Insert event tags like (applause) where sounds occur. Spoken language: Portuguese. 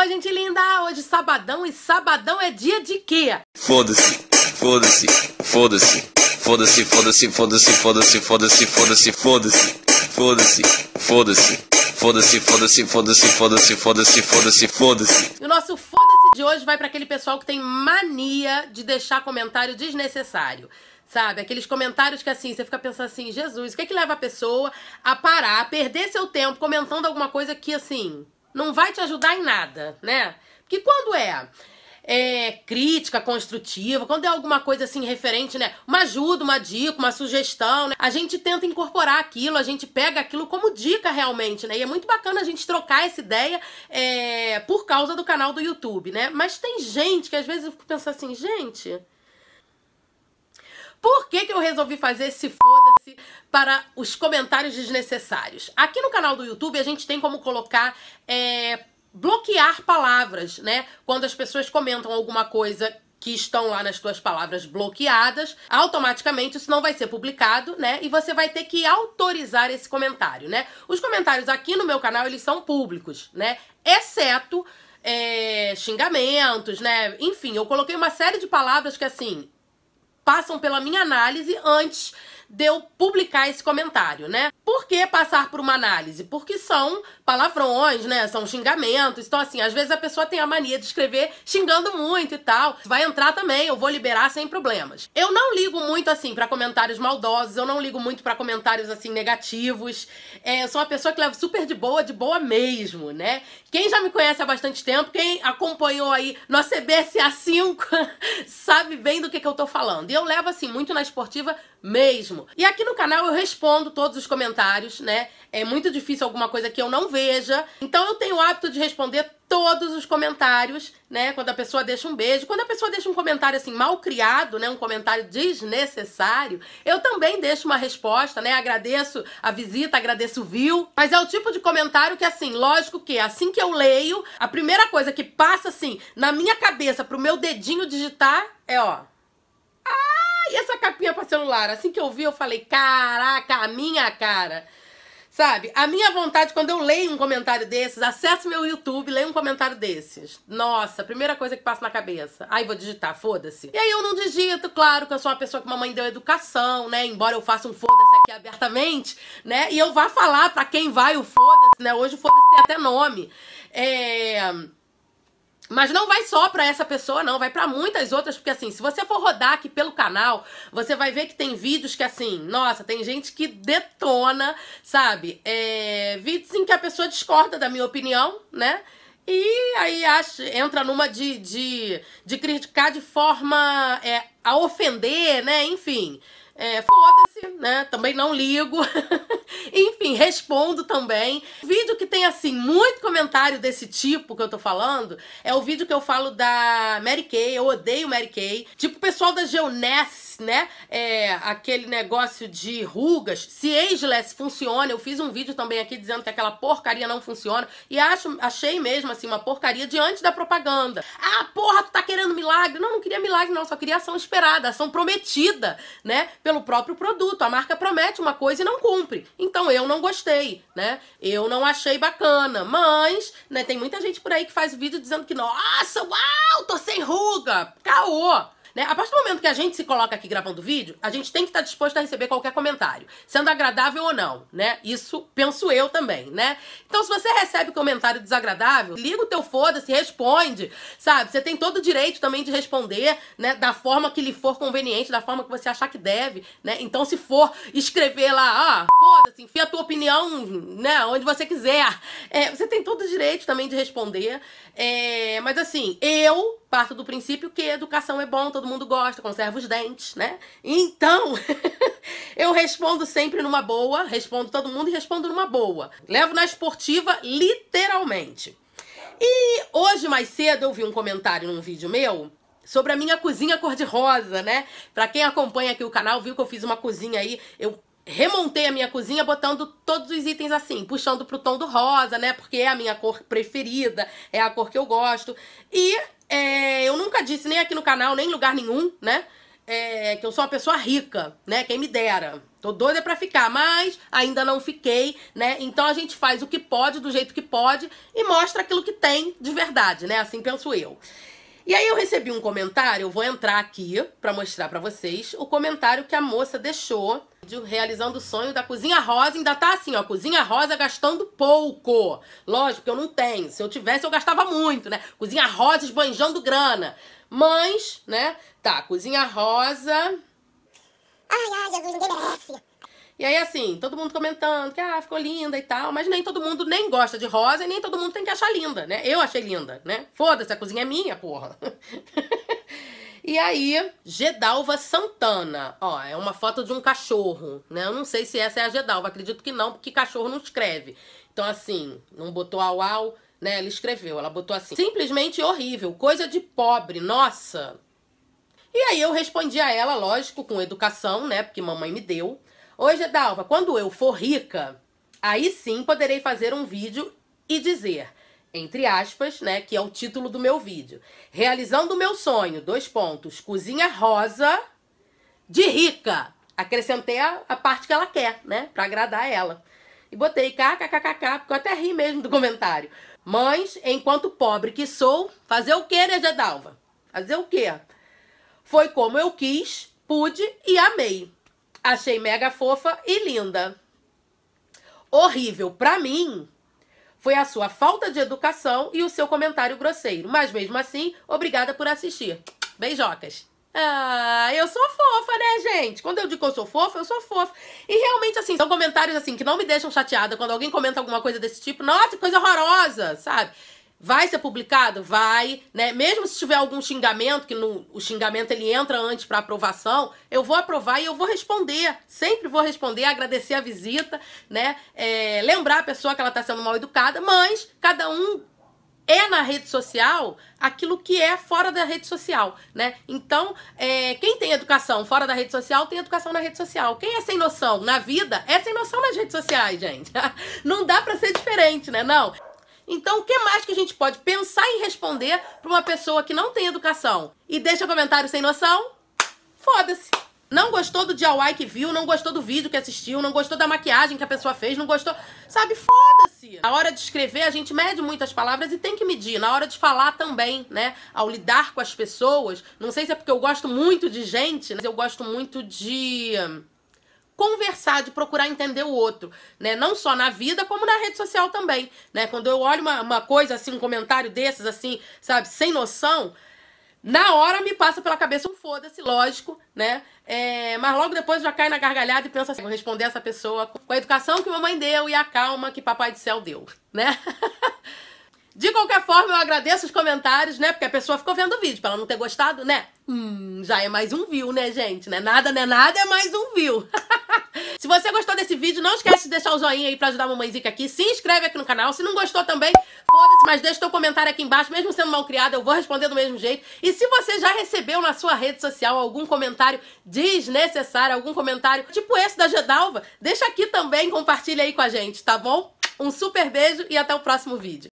Oi, gente linda! Hoje sabadão e sabadão é dia de quê? Foda-se, foda-se, foda-se, foda-se, foda-se, foda-se, foda-se, foda-se, foda-se, foda-se, foda-se, foda-se, foda-se, foda-se, foda-se, foda-se, foda-se, foda-se, foda-se. o nosso foda-se de hoje vai para aquele pessoal que tem mania de deixar comentário desnecessário. Sabe? Aqueles comentários que assim, você fica pensando assim, Jesus, o que é que leva a pessoa a parar, a perder seu tempo comentando alguma coisa que assim não vai te ajudar em nada, né? Porque quando é, é crítica construtiva, quando é alguma coisa assim referente, né? Uma ajuda, uma dica, uma sugestão, né? A gente tenta incorporar aquilo, a gente pega aquilo como dica realmente, né? E é muito bacana a gente trocar essa ideia é, por causa do canal do YouTube, né? Mas tem gente que às vezes eu fico pensando assim, gente. Por que, que eu resolvi fazer esse foda-se para os comentários desnecessários? Aqui no canal do YouTube a gente tem como colocar. É, bloquear palavras, né? Quando as pessoas comentam alguma coisa que estão lá nas tuas palavras bloqueadas, automaticamente isso não vai ser publicado, né? E você vai ter que autorizar esse comentário, né? Os comentários aqui no meu canal, eles são públicos, né? Exceto é, xingamentos, né? Enfim, eu coloquei uma série de palavras que, assim, passam pela minha análise antes de eu publicar esse comentário, né? Por que passar por uma análise? Porque são palavrões, né? São xingamentos. Então, assim, às vezes a pessoa tem a mania de escrever xingando muito e tal. Vai entrar também, eu vou liberar sem problemas. Eu não ligo muito, assim, para comentários maldosos, eu não ligo muito para comentários, assim, negativos. É, eu sou uma pessoa que leva super de boa, de boa mesmo, né? Quem já me conhece há bastante tempo, quem acompanhou aí nossa CBSA 5, sabe bem do que, que eu tô falando. E eu levo, assim, muito na esportiva mesmo. E aqui no canal eu respondo todos os comentários, né? É muito difícil alguma coisa que eu não veja. Então eu tenho o hábito de responder todos os comentários, né? Quando a pessoa deixa um beijo, quando a pessoa deixa um comentário assim mal criado, né? Um comentário desnecessário, eu também deixo uma resposta, né? Agradeço a visita, agradeço o view, mas é o tipo de comentário que assim, lógico que assim que eu leio, a primeira coisa que passa assim na minha cabeça pro meu dedinho digitar é ó, e essa capinha para celular, assim que eu vi, eu falei, caraca, a minha cara. Sabe, a minha vontade, quando eu leio um comentário desses, acesso meu YouTube, leio um comentário desses. Nossa, primeira coisa que passa na cabeça. Aí vou digitar, foda-se. E aí eu não digito, claro que eu sou uma pessoa que mamãe deu educação, né? Embora eu faça um foda-se aqui abertamente, né? E eu vá falar para quem vai o foda-se, né? Hoje o foda-se tem até nome. É mas não vai só para essa pessoa, não, vai para muitas outras, porque assim, se você for rodar aqui pelo canal, você vai ver que tem vídeos que assim, nossa, tem gente que detona, sabe? É, vídeos em que a pessoa discorda da minha opinião, né? E aí acha, entra numa de, de, de criticar de forma é, a ofender, né? Enfim. É, Foda-se, né? Também não ligo. (laughs) Enfim, respondo também. O vídeo que tem, assim, muito comentário desse tipo que eu tô falando é o vídeo que eu falo da Mary Kay. Eu odeio Mary Kay. Tipo o pessoal da Geoness, né? É, aquele negócio de rugas. Se Ageless funciona, eu fiz um vídeo também aqui dizendo que aquela porcaria não funciona. E acho, achei mesmo, assim, uma porcaria diante da propaganda. Ah, porra, tu tá querendo milagre? Não, não queria milagre, não. Só queria ação esperada, ação prometida, né? pelo próprio produto. A marca promete uma coisa e não cumpre. Então eu não gostei, né? Eu não achei bacana. Mas, né, tem muita gente por aí que faz vídeo dizendo que, nossa, uau, tô sem ruga. Caô! Né? A partir do momento que a gente se coloca aqui gravando vídeo, a gente tem que estar tá disposto a receber qualquer comentário, sendo agradável ou não, né? Isso penso eu também, né? Então, se você recebe comentário desagradável, liga o teu foda-se, responde, sabe? Você tem todo o direito também de responder, né? Da forma que lhe for conveniente, da forma que você achar que deve, né? Então, se for escrever lá, ah, foda-se, enfia a tua opinião, né? Onde você quiser. É, você tem todo o direito também de responder. É, mas assim, eu parto do princípio que educação é bom, todo mundo gosta, conserva os dentes, né? Então, (laughs) eu respondo sempre numa boa, respondo todo mundo e respondo numa boa. Levo na esportiva literalmente. E hoje mais cedo eu vi um comentário num vídeo meu sobre a minha cozinha cor-de-rosa, né? Pra quem acompanha aqui o canal, viu que eu fiz uma cozinha aí, eu remontei a minha cozinha botando todos os itens assim, puxando pro tom do rosa, né? Porque é a minha cor preferida, é a cor que eu gosto. E é, eu nunca disse, nem aqui no canal, nem em lugar nenhum, né? É, que eu sou uma pessoa rica, né? Quem me dera. Tô doida para ficar, mas ainda não fiquei, né? Então a gente faz o que pode, do jeito que pode e mostra aquilo que tem de verdade, né? Assim penso eu. E aí eu recebi um comentário, eu vou entrar aqui para mostrar para vocês o comentário que a moça deixou de, realizando o sonho da cozinha rosa, ainda tá assim, ó, cozinha rosa gastando pouco. Lógico que eu não tenho, se eu tivesse eu gastava muito, né? Cozinha rosa esbanjando grana. Mas, né? Tá, cozinha rosa. Ai, ai, Jesus, ninguém merece. E aí, assim, todo mundo comentando que ah, ficou linda e tal, mas nem todo mundo nem gosta de rosa e nem todo mundo tem que achar linda, né? Eu achei linda, né? Foda-se, a cozinha é minha, porra. (laughs) e aí, Gedalva Santana, ó, é uma foto de um cachorro, né? Eu não sei se essa é a Gedalva, acredito que não, porque cachorro não escreve. Então, assim, não botou au au, né? Ela escreveu, ela botou assim, simplesmente horrível, coisa de pobre, nossa. E aí eu respondi a ela, lógico, com educação, né? Porque mamãe me deu. Hoje, Dalva, quando eu for rica, aí sim poderei fazer um vídeo e dizer, entre aspas, né, que é o título do meu vídeo, realizando o meu sonho, dois pontos, cozinha rosa de rica. Acrescentei a, a parte que ela quer, né, para agradar ela. E botei kkkk, porque eu até ri mesmo do comentário. Mães, enquanto pobre que sou, fazer o quê, né, Dalva? Fazer o quê? Foi como eu quis, pude e amei. Achei mega fofa e linda. Horrível para mim foi a sua falta de educação e o seu comentário grosseiro. Mas mesmo assim, obrigada por assistir. Beijocas. Ah, eu sou fofa, né, gente? Quando eu digo que eu sou fofa, eu sou fofa. E realmente, assim, são comentários assim que não me deixam chateada quando alguém comenta alguma coisa desse tipo. Nossa, coisa horrorosa, sabe? Vai ser publicado? Vai, né? Mesmo se tiver algum xingamento, que no, o xingamento ele entra antes para aprovação, eu vou aprovar e eu vou responder. Sempre vou responder, agradecer a visita, né? É, lembrar a pessoa que ela está sendo mal educada, mas cada um é na rede social aquilo que é fora da rede social, né? Então, é, quem tem educação fora da rede social, tem educação na rede social. Quem é sem noção na vida, é sem noção nas redes sociais, gente. (laughs) Não dá para ser diferente, né? Não. Então, o que mais que a gente pode pensar em responder para uma pessoa que não tem educação? E deixa comentário sem noção? Foda-se! Não gostou do DIY que viu, não gostou do vídeo que assistiu, não gostou da maquiagem que a pessoa fez, não gostou. Sabe, foda-se! Na hora de escrever, a gente mede muitas palavras e tem que medir. Na hora de falar também, né? Ao lidar com as pessoas, não sei se é porque eu gosto muito de gente, mas eu gosto muito de conversar, de procurar entender o outro, né? Não só na vida, como na rede social também, né? Quando eu olho uma, uma coisa assim, um comentário desses assim, sabe, sem noção, na hora me passa pela cabeça um foda-se, lógico, né? É, mas logo depois já cai na gargalhada e pensa assim: vou responder essa pessoa com a educação que mamãe deu e a calma que papai do céu deu, né? (laughs) De qualquer forma, eu agradeço os comentários, né? Porque a pessoa ficou vendo o vídeo, pra ela não ter gostado, né? Hum, já é mais um view, né, gente? Né? Nada, né? Nada é mais um view. (laughs) Se você gostou desse vídeo, não esquece de deixar o joinha aí pra ajudar a mamãezica aqui. Se inscreve aqui no canal. Se não gostou também, foda-se, mas deixa teu comentário aqui embaixo. Mesmo sendo mal criado, eu vou responder do mesmo jeito. E se você já recebeu na sua rede social algum comentário desnecessário, algum comentário tipo esse da Gedalva, deixa aqui também, compartilha aí com a gente, tá bom? Um super beijo e até o próximo vídeo.